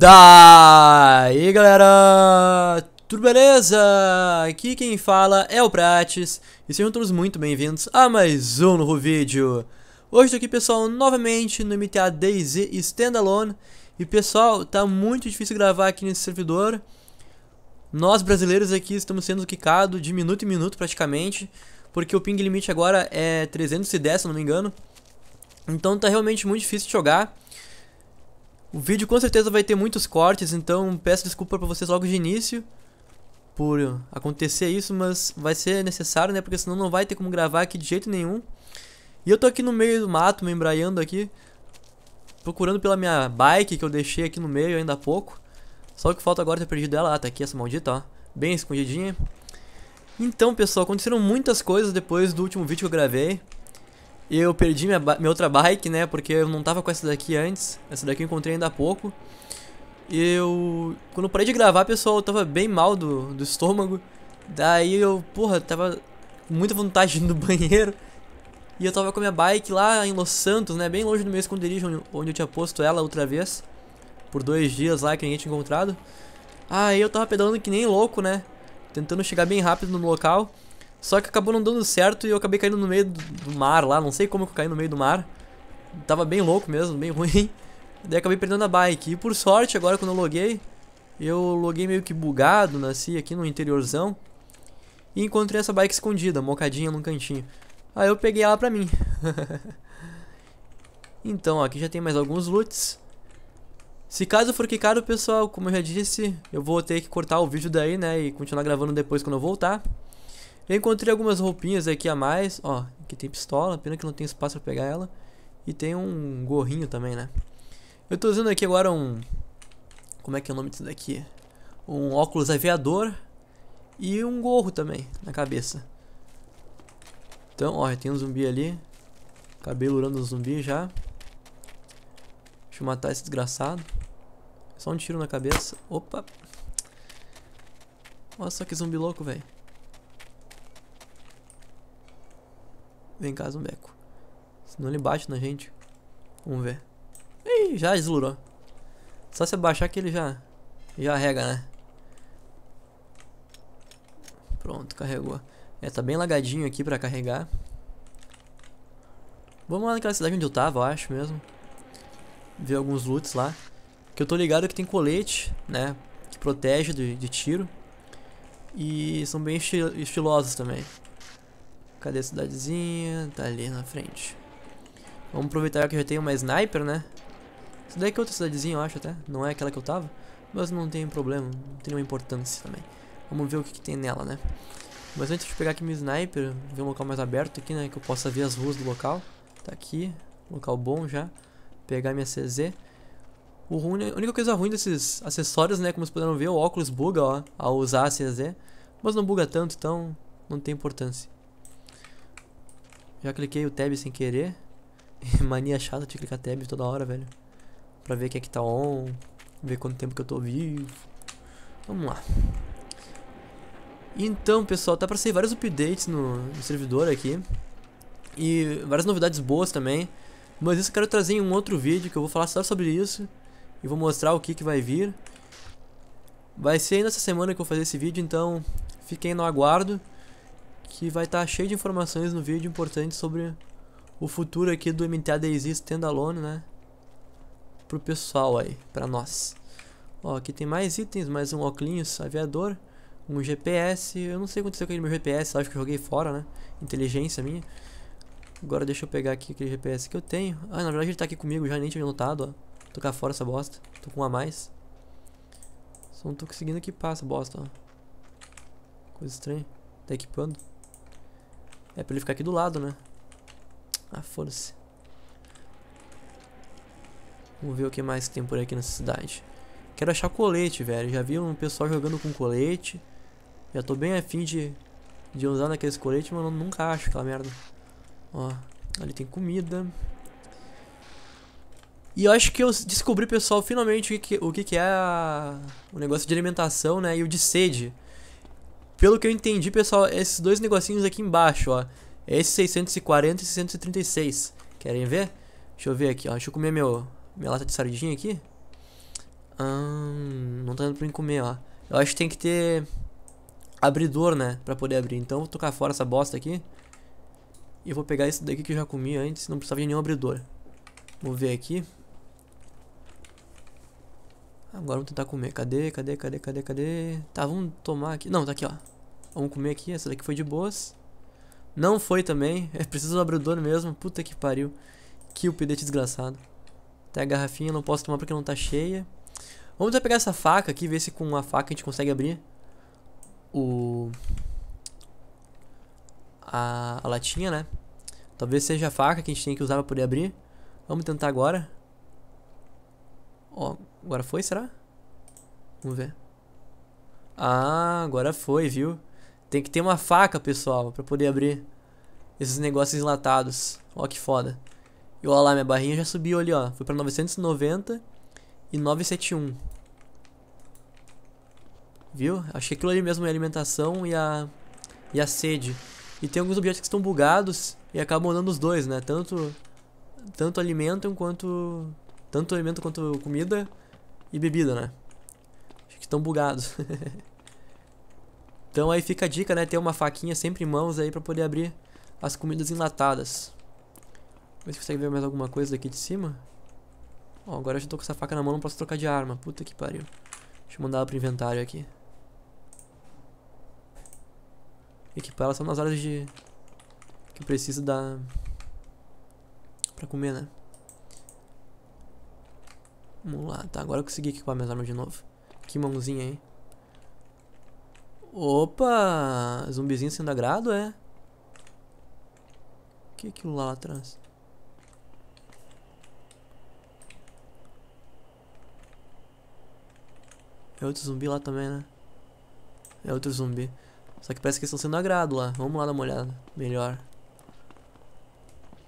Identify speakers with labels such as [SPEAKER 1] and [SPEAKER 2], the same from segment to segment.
[SPEAKER 1] Daí galera, tudo beleza? Aqui quem fala é o Prates e sejam todos muito bem-vindos a mais um novo vídeo. Hoje estou aqui pessoal novamente no MTA DayZ Standalone e pessoal, tá muito difícil gravar aqui nesse servidor. Nós brasileiros aqui estamos sendo quicados de minuto em minuto praticamente, porque o ping limite agora é 310 se não me engano. Então tá realmente muito difícil de jogar. O vídeo com certeza vai ter muitos cortes, então peço desculpa pra vocês logo de início por acontecer isso, mas vai ser necessário, né? Porque senão não vai ter como gravar aqui de jeito nenhum. E eu tô aqui no meio do mato, me embraiando aqui, procurando pela minha bike que eu deixei aqui no meio ainda há pouco. Só que falta agora é ter perdido ela. Ah, tá aqui essa maldita, ó. Bem escondidinha. Então, pessoal, aconteceram muitas coisas depois do último vídeo que eu gravei. Eu perdi minha, minha outra bike, né? Porque eu não tava com essa daqui antes. Essa daqui eu encontrei ainda há pouco. Eu. Quando eu parei de gravar, pessoal, eu tava bem mal do, do estômago. Daí eu, porra, tava com muita vontade no banheiro. E eu tava com a minha bike lá em Los Santos, né? Bem longe do meu esconderijo, onde, onde eu tinha posto ela outra vez. Por dois dias lá que ninguém tinha encontrado. Aí eu tava pedalando que nem louco, né? Tentando chegar bem rápido no local. Só que acabou não dando certo e eu acabei caindo no meio do mar lá. Não sei como eu caí no meio do mar. Tava bem louco mesmo, bem ruim. Daí acabei perdendo a bike. E por sorte, agora quando eu loguei, eu loguei meio que bugado, nasci aqui no interiorzão. E encontrei essa bike escondida, mocadinha num cantinho. Aí eu peguei ela pra mim. então, ó, aqui já tem mais alguns loots. Se caso for quicado, pessoal, como eu já disse, eu vou ter que cortar o vídeo daí, né, e continuar gravando depois quando eu voltar. Eu encontrei algumas roupinhas aqui a mais, ó, aqui tem pistola, pena que não tem espaço pra pegar ela. E tem um gorrinho também, né? Eu tô usando aqui agora um... Como é que é o nome disso daqui? Um óculos aviador e um gorro também na cabeça. Então, ó, tem um zumbi ali. Acabei lurando o um zumbi já. Deixa eu matar esse desgraçado. Só um tiro na cabeça. Opa. Olha só que zumbi louco, velho. Vem cá, Zumbeco. Senão ele bate na gente. Vamos ver. Ih, já deslurou. Só se abaixar que ele já... Já rega, né? Pronto, carregou. É, tá bem lagadinho aqui pra carregar. Vamos lá naquela cidade onde eu tava, eu acho mesmo. Ver alguns loots lá. Que eu tô ligado que tem colete, né? Que protege de, de tiro. E são bem estilosos também. Cadê a cidadezinha? Tá ali na frente. Vamos aproveitar que eu já tenho uma sniper, né? Isso daí que é outra cidadezinha, eu acho até. Não é aquela que eu tava. Mas não tem problema, não tem nenhuma importância também. Vamos ver o que, que tem nela, né? Mas antes de pegar aqui meu sniper, ver um local mais aberto aqui, né? Que eu possa ver as ruas do local. Tá aqui, local bom já. Pegar minha CZ. O ruim, a única coisa ruim desses acessórios, né? Como vocês puderam ver, o óculos buga, ó, ao usar a CZ. Mas não buga tanto, então não tem importância. Já cliquei o tab sem querer. Mania chata de clicar tab toda hora, velho. Pra ver o que é que tá on. Ver quanto tempo que eu tô vivo. Vamos lá. Então, pessoal, tá pra sair vários updates no, no servidor aqui. E várias novidades boas também. Mas isso eu quero trazer em um outro vídeo que eu vou falar só sobre isso. E vou mostrar o que, que vai vir. Vai ser ainda essa semana que eu vou fazer esse vídeo, então fiquem no aguardo que vai estar tá cheio de informações no vídeo importantes sobre o futuro aqui do MTA Daisy Standalone, né? Pro pessoal aí, pra nós. Ó, aqui tem mais itens, mais um óculos aviador, um GPS, eu não sei o que aconteceu com aquele meu GPS, acho que eu joguei fora, né? Inteligência minha. Agora deixa eu pegar aqui aquele GPS que eu tenho. Ah, na verdade ele tá aqui comigo, já nem tinha notado, ó. Tocar fora essa bosta. Tô com um a mais. Só não tô conseguindo equipar essa bosta, ó. Coisa estranha. Tá equipando. É pra ele ficar aqui do lado, né? Ah, foda-se. Vamos ver o que mais tem por aqui nessa cidade. Quero achar colete, velho. Já vi um pessoal jogando com colete. Já tô bem afim de, de usar naqueles coletes, mas eu nunca acho aquela merda. Ó, ali tem comida. E eu acho que eu descobri, pessoal, finalmente o que, o que é a, o negócio de alimentação, né? E o de sede. Pelo que eu entendi, pessoal, esses dois negocinhos aqui embaixo, ó. Esse 640 e 636. Querem ver? Deixa eu ver aqui, ó. Deixa eu comer meu, minha lata de sardinha aqui. Hum, não tá dando pra mim comer, ó. Eu acho que tem que ter abridor, né? Pra poder abrir. Então vou tocar fora essa bosta aqui. E vou pegar esse daqui que eu já comi antes. Não precisava de nenhum abridor. Vou ver aqui. Agora vamos tentar comer. Cadê, cadê, cadê, cadê, cadê? Tá, vamos tomar aqui. Não, tá aqui, ó. Vamos comer aqui. Essa daqui foi de boas. Não foi também. É preciso abrir o dono mesmo. Puta que pariu. Que o update desgraçado. Tem a garrafinha, não posso tomar porque não tá cheia. Vamos até pegar essa faca aqui, ver se com a faca a gente consegue abrir o... A, a latinha, né? Talvez seja a faca que a gente tem que usar pra poder abrir. Vamos tentar agora. Ó, agora foi, será? Vamos ver. Ah, agora foi, viu? Tem que ter uma faca, pessoal, pra poder abrir esses negócios enlatados. Ó, que foda. E ó lá, minha barrinha já subiu ali, ó. Foi pra 990 e 971. Viu? Acho que aquilo ali mesmo é a alimentação e a, e a sede. E tem alguns objetos que estão bugados e acabam dando os dois, né? Tanto, tanto alimentam quanto, tanto alimento quanto comida e bebida, né? Acho que estão bugados. então aí fica a dica, né? Ter uma faquinha sempre em mãos aí pra poder abrir as comidas enlatadas. Vê se consegue ver mais alguma coisa daqui de cima. Ó, agora eu já tô com essa faca na mão, não posso trocar de arma. Puta que pariu. Deixa eu mandar ela pro inventário aqui. Equipar ela só nas horas de... Que precisa da... Pra comer, né? Vamos lá, tá, agora eu consegui equipar minhas armas de novo. Que mãozinha, hein? Opa! Zumbizinho sendo agrado, é? O que é aquilo lá, lá atrás? É outro zumbi lá também, né? É outro zumbi. Só que parece que estão sendo agrado lá. Vamos lá dar uma olhada. Melhor.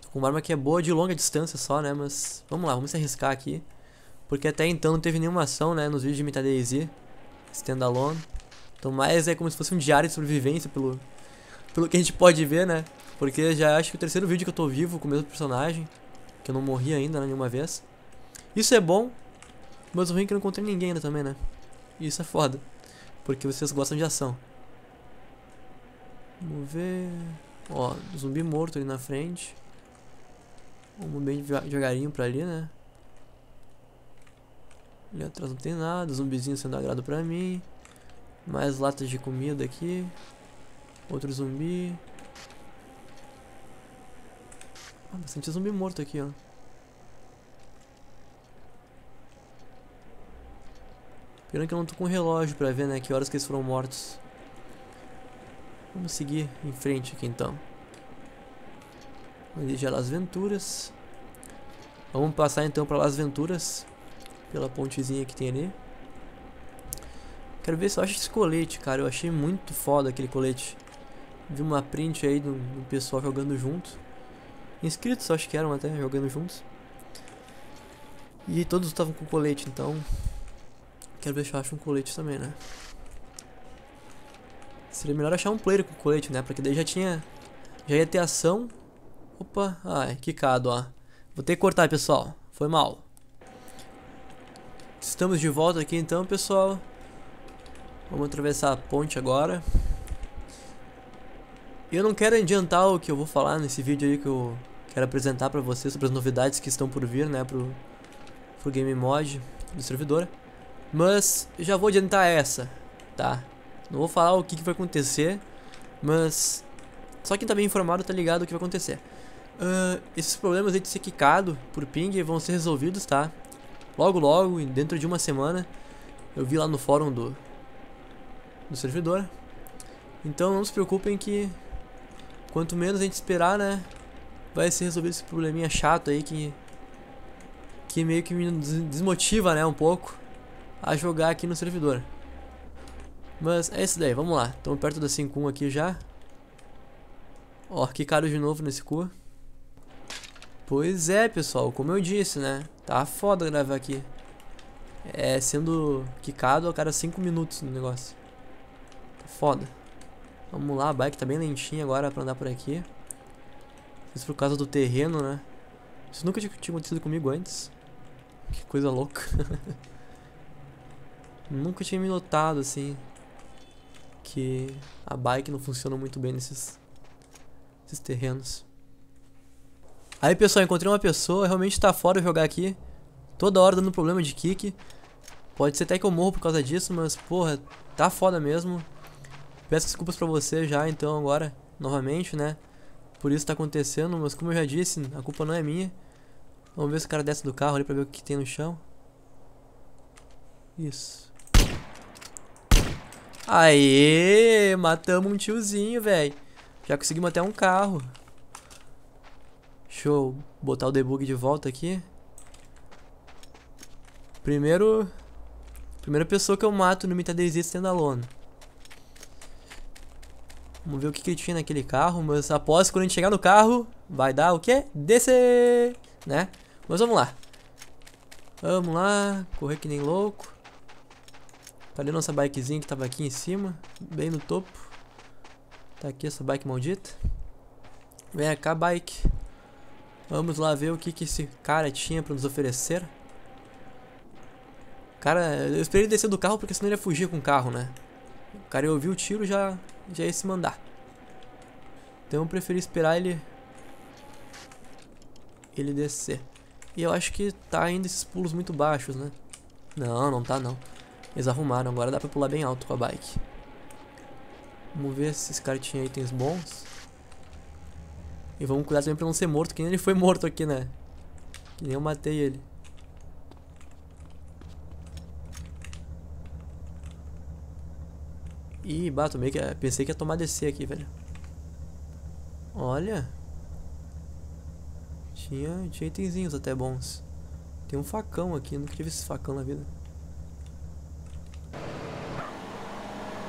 [SPEAKER 1] Tô com uma arma que é boa de longa distância só, né? Mas vamos lá, vamos se arriscar aqui. Porque até então não teve nenhuma ação, né, nos vídeos de MetaDaisy standalone. Então mais é como se fosse um diário de sobrevivência pelo pelo que a gente pode ver, né? Porque já acho que o terceiro vídeo que eu tô vivo com o mesmo personagem, que eu não morri ainda né, nenhuma vez. Isso é bom, mas o ruim é que eu não encontrei ninguém ainda também, né? isso é foda, porque vocês gostam de ação. Vamos ver... Ó, zumbi morto ali na frente. Vamos bem devagarinho pra ali, né? Ali atrás não tem nada, zumbizinho sendo agrado pra mim. Mais latas de comida aqui. Outro zumbi. Ah, bastante zumbi morto aqui, ó. Pena que eu não tô com relógio pra ver, né, que horas que eles foram mortos. Vamos seguir em frente aqui, então. Ali já Las Venturas. Vamos passar, então, pra Las Venturas. Pela pontezinha que tem ali. Quero ver se eu acho esse colete, cara. Eu achei muito foda aquele colete. Vi uma print aí do, do pessoal jogando junto. Inscritos, acho que eram até, jogando juntos. E todos estavam com colete, então... Quero ver se eu acho um colete também, né? Seria melhor achar um player com colete, né? Porque daí já tinha... Já ia ter ação. Opa, ai, ah, é quicado, ó. Vou ter que cortar, pessoal. Foi mal. Estamos de volta aqui então, pessoal. Vamos atravessar a ponte agora. Eu não quero adiantar o que eu vou falar nesse vídeo aí que eu quero apresentar para vocês sobre as novidades que estão por vir, né, pro, pro Game Mod do servidor. Mas já vou adiantar essa, tá? Não vou falar o que, que vai acontecer, mas só quem tá bem informado tá ligado o que vai acontecer. Uh, esses problemas aí de ser quicado por ping vão ser resolvidos, tá? Logo, logo, dentro de uma semana, eu vi lá no fórum do, do servidor. Então não se preocupem que quanto menos a gente esperar, né, vai ser resolvido esse probleminha chato aí que que meio que me desmotiva, né, um pouco a jogar aqui no servidor. Mas é isso daí, vamos lá. Estamos perto da 5.1 aqui já. Ó, que caro de novo nesse cu. Pois é, pessoal, como eu disse, né? Tá foda gravar aqui. É sendo quicado a cada 5 minutos no negócio. Tá foda. Vamos lá, a bike tá bem lentinha agora pra andar por aqui. Isso por causa do terreno, né? Isso nunca tinha acontecido comigo antes. Que coisa louca. nunca tinha me notado, assim, que a bike não funciona muito bem nesses, nesses terrenos. Aí, pessoal, encontrei uma pessoa, realmente tá fora jogar aqui. Toda hora dando problema de kick. Pode ser até que eu morro por causa disso, mas, porra, tá foda mesmo. Peço desculpas pra você já, então, agora, novamente, né? Por isso tá acontecendo, mas como eu já disse, a culpa não é minha. Vamos ver se o cara desce do carro ali pra ver o que tem no chão. Isso. Aê, matamos um tiozinho, velho. Já conseguimos até um carro. Deixa eu botar o debug de volta aqui. Primeiro... Primeira pessoa que eu mato no MetaDZ Standalone. Vamos ver o que, que tinha naquele carro, mas após quando a gente chegar no carro, vai dar o quê? Descer, né? Mas vamos lá. Vamos lá, correr que nem louco. Cadê tá nossa bikezinha que tava aqui em cima? Bem no topo. Tá aqui essa bike maldita. Vem cá, bike. Vamos lá ver o que, que esse cara tinha para nos oferecer. Cara, eu esperei ele descer do carro porque senão ele ia fugir com o carro, né? O cara ia ouvir o tiro já já ia se mandar. Então eu preferi esperar ele ele descer. E eu acho que tá ainda esses pulos muito baixos, né? Não, não tá não. Eles arrumaram, agora dá pra pular bem alto com a bike. Vamos ver se esse cara tinha itens bons. E vamos cuidar também pra não ser morto, que nem ele foi morto aqui, né? Que nem eu matei ele. Ih, bato meio que. Pensei que ia tomar descer aqui, velho. Olha. Tinha, tinha itenzinhos até bons. Tem um facão aqui, nunca tive esse facão na vida.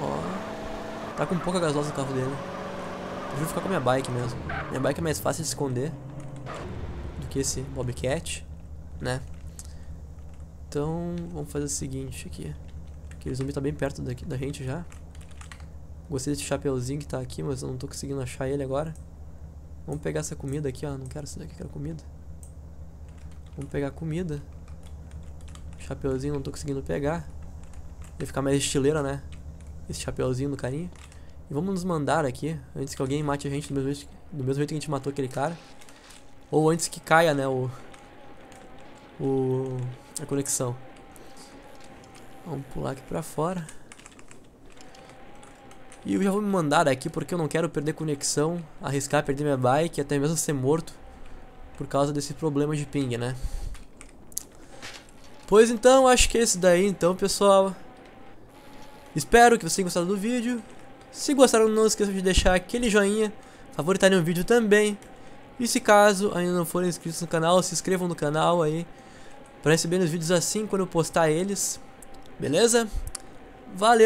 [SPEAKER 1] Ó. Tá com pouca gasosa o carro dele. Eu vou ficar com a minha bike mesmo. Minha bike é mais fácil de esconder do que esse Bobcat, né? Então, vamos fazer o seguinte aqui. Aquele zumbi tá bem perto daqui, da gente já. Gostei desse chapeuzinho que tá aqui, mas eu não tô conseguindo achar ele agora. Vamos pegar essa comida aqui, ó. Não quero isso daqui, quero comida. Vamos pegar comida. Chapeuzinho não tô conseguindo pegar. Ia ficar mais estileira, né? Esse chapeuzinho do carinha. E vamos nos mandar aqui, antes que alguém mate a gente do mesmo, jeito, do mesmo jeito que a gente matou aquele cara. Ou antes que caia, né, o... o a conexão. Vamos pular aqui pra fora. E eu já vou me mandar aqui porque eu não quero perder conexão, arriscar perder minha bike, até mesmo ser morto por causa desse problema de ping, né? Pois então, acho que é esse daí então, pessoal. Espero que vocês tenham gostado do vídeo. Se gostaram, não esqueçam de deixar aquele joinha, favoritarem o vídeo também. E se caso ainda não forem inscritos no canal, se inscrevam no canal aí para receber os vídeos assim quando eu postar eles. Beleza? Valeu!